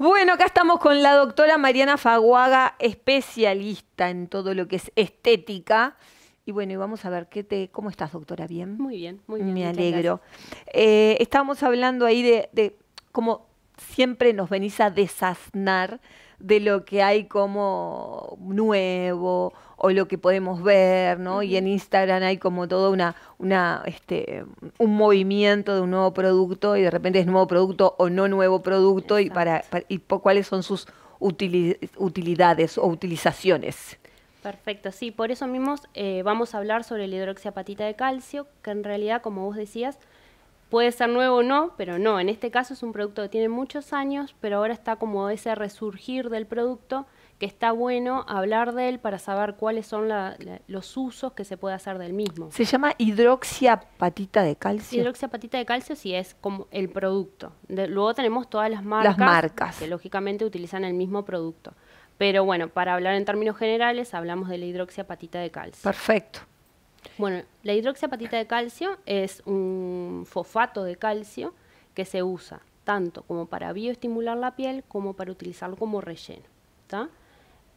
Bueno, acá estamos con la doctora Mariana Faguaga, especialista en todo lo que es estética. Y bueno, y vamos a ver qué te, cómo estás, doctora. Bien. Muy bien, muy bien. Me alegro. Eh, estábamos hablando ahí de, cómo siempre nos venís a desasnar de lo que hay como nuevo o lo que podemos ver, ¿no? Y en Instagram hay como todo una, este, un movimiento de un nuevo producto y de repente es nuevo producto o no nuevo producto y para, y cuáles son sus utilidades o utilizaciones. Perfecto, sí, por eso mismo eh, vamos a hablar sobre la hidroxiapatita de calcio, que en realidad, como vos decías, Puede ser nuevo o no, pero no, en este caso es un producto que tiene muchos años, pero ahora está como ese resurgir del producto, que está bueno hablar de él para saber cuáles son los usos que se puede hacer del mismo. Se llama hidroxiapatita de calcio. Hidroxiapatita de calcio sí es como el producto. luego tenemos todas las las marcas que lógicamente utilizan el mismo producto. Pero bueno, para hablar en términos generales, hablamos de la hidroxiapatita de calcio. Perfecto. Bueno, la hidroxiapatita de calcio es un fosfato de calcio que se usa tanto como para bioestimular la piel como para utilizarlo como relleno.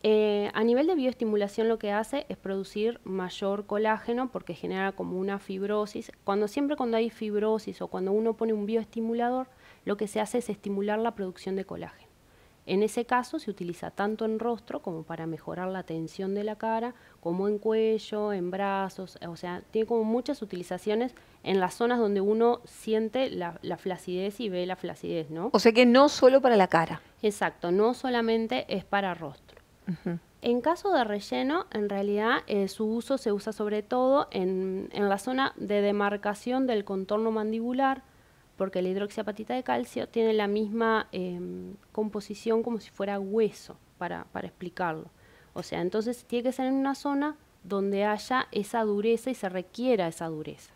Eh, a nivel de bioestimulación lo que hace es producir mayor colágeno porque genera como una fibrosis. Cuando siempre cuando hay fibrosis o cuando uno pone un bioestimulador, lo que se hace es estimular la producción de colágeno. En ese caso se utiliza tanto en rostro como para mejorar la tensión de la cara, como en cuello, en brazos, eh, o sea, tiene como muchas utilizaciones en las zonas donde uno siente la, flacidez y ve la flacidez, ¿no? O sea que no solo para la cara. Exacto, no solamente es para rostro. En caso de relleno, en realidad eh, su uso se usa sobre todo en la zona de demarcación del contorno mandibular, porque la hidroxiapatita de calcio tiene la misma em, composición como si fuera hueso, para, explicarlo. O sea, entonces tiene que ser en una zona donde haya esa dureza y se requiera esa dureza.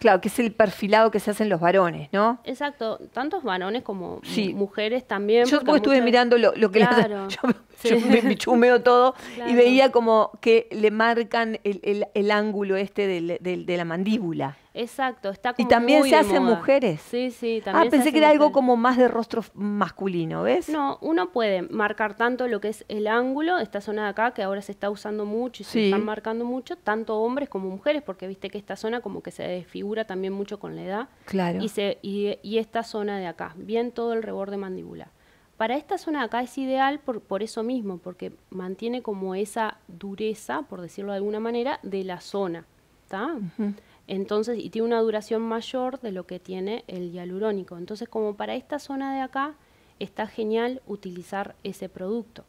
Claro, que es el perfilado que se hacen los varones, ¿no? Exacto, tantos varones como mujeres también. Yo estuve mirando lo, que claro. yo, me, chumeo todo y veía como que le marcan el, ángulo este de la mandíbula. Exacto, está como Y también se hacen mujeres. Sí, sí, ah, también. Ah, pensé que era algo como más de rostro masculino, ¿ves? No, uno puede marcar tanto lo que es el ángulo, esta zona de acá que ahora se está usando mucho y se están marcando mucho, tanto hombres como mujeres, porque viste que esta zona como que se desfigura también mucho con la edad. Claro. Y, esta zona de acá, bien todo el reborde mandíbula. Para esta zona de acá es ideal por, por eso mismo, porque mantiene como esa dureza, por decirlo de alguna manera, de la zona. ¿Está? Entonces, y tiene una duración mayor de lo que tiene el hialurónico. Entonces, como para esta zona de acá, está genial utilizar ese producto.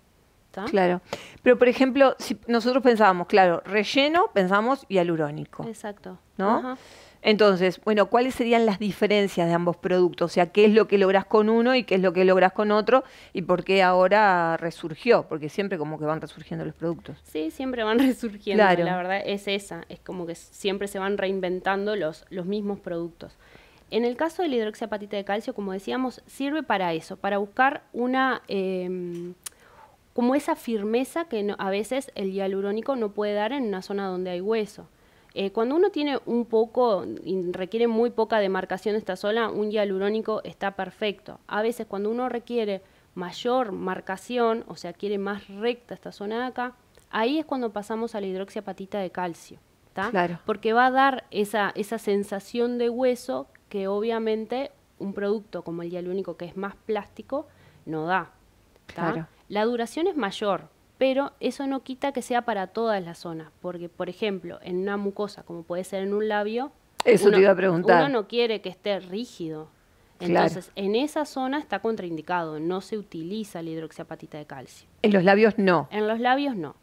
Claro. Pero, por ejemplo, si nosotros pensábamos, claro, relleno, pensamos hialurónico. Exacto. ¿No? Entonces, bueno, ¿cuáles serían las diferencias de ambos productos? O sea, ¿qué es lo que logras con uno y qué es lo que logras con otro? ¿Y por qué ahora resurgió? Porque siempre como que van resurgiendo los productos. Sí, siempre van resurgiendo. Claro. La verdad es esa. Es como que siempre se van reinventando los, los mismos productos. En el caso de la hidroxiapatita de calcio, como decíamos, sirve para eso, para buscar una... Em, como esa firmeza que a veces el hialurónico no puede dar en una zona donde hay hueso. Eh, cuando uno tiene un poco, y requiere muy poca demarcación esta zona, un hialurónico está perfecto. A veces cuando uno requiere mayor marcación, o sea, quiere más recta esta zona de acá, ahí es cuando pasamos a la hidroxiapatita de calcio. Claro. Porque va a dar esa, esa sensación de hueso que obviamente un producto como el hialurónico que es más plástico no da. Claro. La duración es mayor, pero eso no quita que sea para todas las zonas, porque por ejemplo, en una mucosa, como puede ser en un labio, eso uno, te iba a preguntar. Uno no quiere que esté rígido. Entonces, en esa zona está contraindicado, no se utiliza la hidroxiapatita de calcio. En los labios no. En los labios no.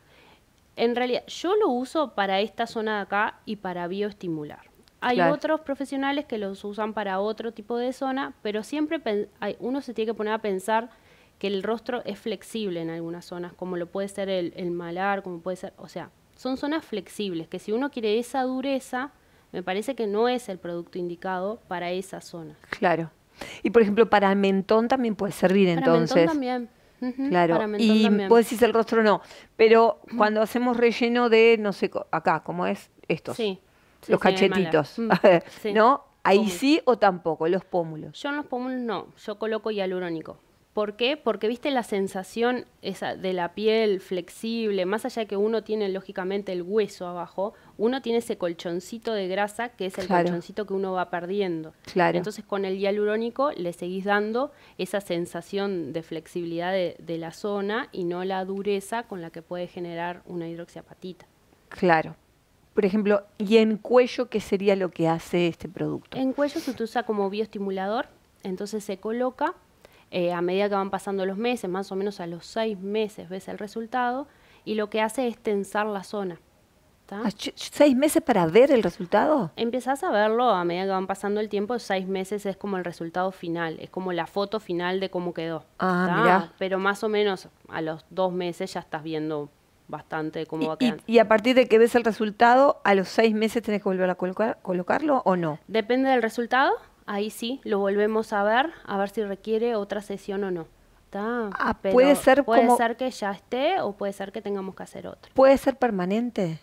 En realidad, yo lo uso para esta zona de acá y para bioestimular. Hay otros profesionales que los usan para otro tipo de zona, pero siempre hay, uno se tiene que poner a pensar que el rostro es flexible en algunas zonas, como lo puede ser el, malar, como puede ser, o sea, son zonas flexibles, que si uno quiere esa dureza, me parece que no es el producto indicado para esa zona. Claro. Y por ejemplo, para mentón también puede servir para entonces. Mentón también. Claro, y puedes decir el rostro no, pero cuando hacemos relleno de, no sé, acá, como es? Estos, sí, los cachetitos, mm, ¿no? Ahí sí o tampoco, los pómulos. Yo en los pómulos no, yo coloco hialurónico, ¿Por qué? Porque viste la sensación de la piel flexible, más allá de que uno tiene lógicamente el hueso abajo, uno tiene ese colchoncito de grasa que es el colchoncito que uno va perdiendo. Claro. Entonces con el hialurónico le seguís dando esa sensación de flexibilidad de, la zona y no la dureza con la que puede generar una hidroxiapatita. Claro, por ejemplo, y en cuello, ¿qué sería lo que hace este producto? En cuello se usa como bioestimulador, entonces se coloca eh, a medida que van pasando los meses, más o menos a los seis meses ves el resultado y lo que hace es tensar la zona. Ah, ¿Seis meses para ver el resultado? Empiezas a verlo a medida que van pasando el tiempo, seis meses es como el resultado final, es como la foto final de cómo quedó. Ah, Pero más o menos a los dos meses ya estás viendo bastante cómo va quedando. Y, a partir de que ves el resultado, a los seis meses tenés que volver a colocarlo o no? Depende del resultado ahí sí lo volvemos a ver, a ver si requiere otra sesión o no. Ah, puede ser que ya esté o puede ser que tengamos que hacer otro. Puede ser permanente.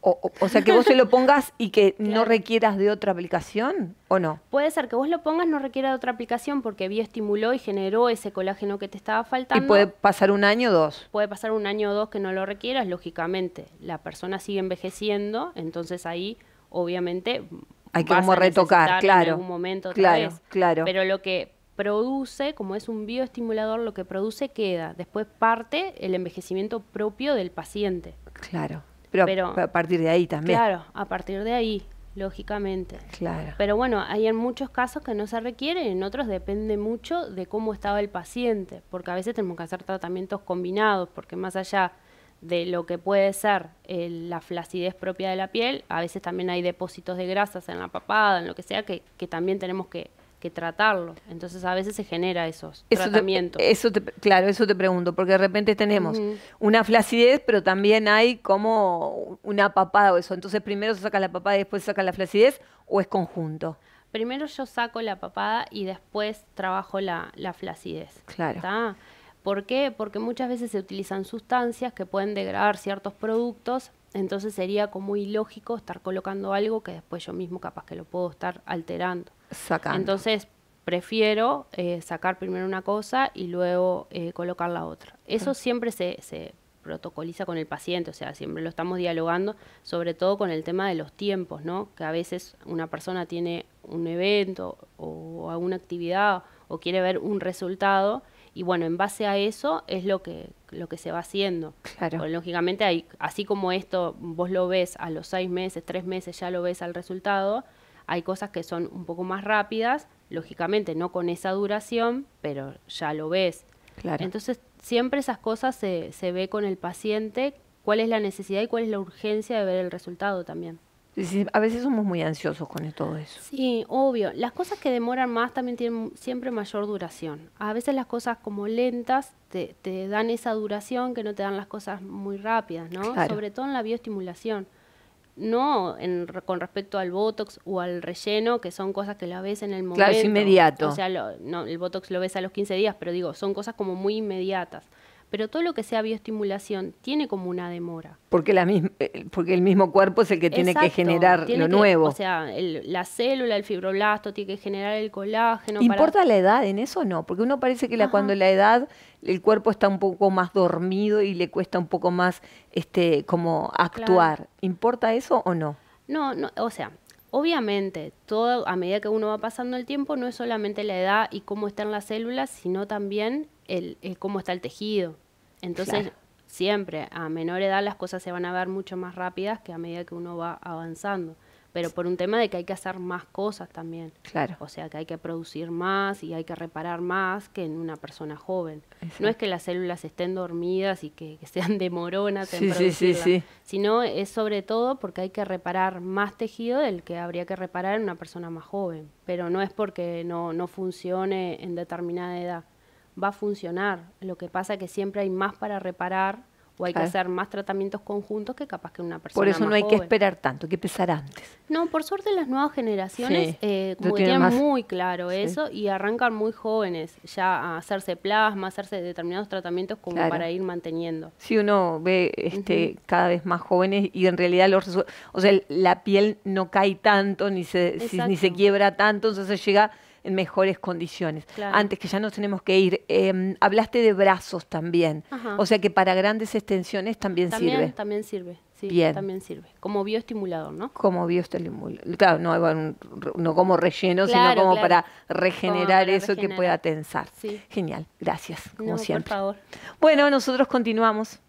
O, sea, que vos se lo pongas y que no requieras de otra aplicación o no. Puede ser que vos lo pongas, no requiera de otra aplicación porque bioestimuló y generó ese colágeno que te estaba faltando. Y puede pasar un año o dos. Puede pasar un año o dos que no lo requieras, lógicamente. La persona sigue envejeciendo, entonces ahí obviamente hay que como retocar, claro. En momento claro, claro. Pero lo que produce, como es un bioestimulador, lo que produce queda. Después parte el envejecimiento propio del paciente. Claro. Pero, pero a partir de ahí también. Claro, a partir de ahí, lógicamente. Claro. Pero bueno, hay en muchos casos que no se requieren, en otros depende mucho de cómo estaba el paciente, porque a veces tenemos que hacer tratamientos combinados, porque más allá de lo que puede ser eh, la flacidez propia de la piel, a veces también hay depósitos de grasas en la papada, en lo que sea, que, también tenemos que, tratarlo. Entonces a veces se genera esos tratamientos. eso claro, eso te pregunto, porque de repente tenemos una flacidez, pero también hay como una papada o eso. Entonces primero se saca la papada y después se saca la flacidez o es conjunto. Primero yo saco la papada y después trabajo la, flacidez. Claro. ¿Por qué? Porque muchas veces se utilizan sustancias que pueden degradar ciertos productos, entonces sería como ilógico estar colocando algo que después yo mismo capaz que lo puedo estar alterando. Entonces prefiero eh, sacar primero una cosa y luego eh, colocar la otra. Eso siempre se, protocoliza con el paciente, o sea, siempre lo estamos dialogando, sobre todo con el tema de los tiempos, ¿no? Que a veces una persona tiene un evento o alguna actividad o quiere ver un resultado y bueno, en base a eso es lo que, lo que se va haciendo. Claro. lógicamente, hay, así como esto vos lo ves a los seis meses, tres meses, ya lo ves al resultado, hay cosas que son un poco más rápidas, lógicamente no con esa duración, pero ya lo ves. Claro. Entonces, siempre esas cosas se, se ve con el paciente, cuál es la necesidad y cuál es la urgencia de ver el resultado también. A veces somos muy ansiosos con todo eso. Sí, obvio. Las cosas que demoran más también tienen siempre mayor duración. A veces las cosas como lentas te, dan esa duración que no te dan las cosas muy rápidas, ¿no? Sobre todo en la bioestimulación. No con respecto al botox o al relleno, que son cosas que lo ves en el momento. Claro, es inmediato. O sea, el botox lo ves a los 15 días, pero digo, son cosas como muy inmediatas pero todo lo que sea bioestimulación tiene como una demora. Porque, la eh, porque el mismo cuerpo es el que tiene que generar lo nuevo. O sea, la célula, el fibroblasto, tiene que generar el colágeno. ¿Importa la edad en eso o no? Porque uno parece que cuando la edad el cuerpo está un poco más dormido y le cuesta un poco más este, como actuar. ¿Importa eso o no? No, no, o sea, obviamente, todo a medida que uno va pasando el tiempo, no es solamente la edad y cómo están las células, sino también el, eh, cómo está el tejido. Entonces, siempre, a menor edad las cosas se van a ver mucho más rápidas que a medida que uno va avanzando. Pero por un tema de que hay que hacer más cosas también. Claro. O sea, que hay que producir más y hay que reparar más que en una persona joven. No es que las células estén dormidas y que, sean de morona, sí, sino es sobre todo porque hay que reparar más tejido del que habría que reparar en una persona más joven. Pero no es porque no, no funcione en determinada edad va a funcionar. Lo que pasa es que siempre hay más para reparar o hay que hacer más tratamientos conjuntos que capaz que una persona. Por eso no hay que esperar tanto, hay que empezar antes. No, por suerte las nuevas generaciones eh, como tienen muy claro eso y arrancan muy jóvenes ya a hacerse plasma, a hacerse determinados tratamientos como para ir manteniendo. Si uno ve este, cada vez más jóvenes y en realidad los o sea, la piel no cae tanto ni se, ni se quiebra tanto, entonces llega mejores condiciones. Antes que ya nos tenemos que ir, em, hablaste de brazos también. O sea que para grandes extensiones también, sirve. También sirve. Sí, Bien. también sirve. Como bioestimulador, ¿no? Como bioestimulador. Claro, no, no como relleno, sino como para regenerar eso que pueda tensar. Genial, gracias, como siempre. Por favor. Bueno, nosotros continuamos.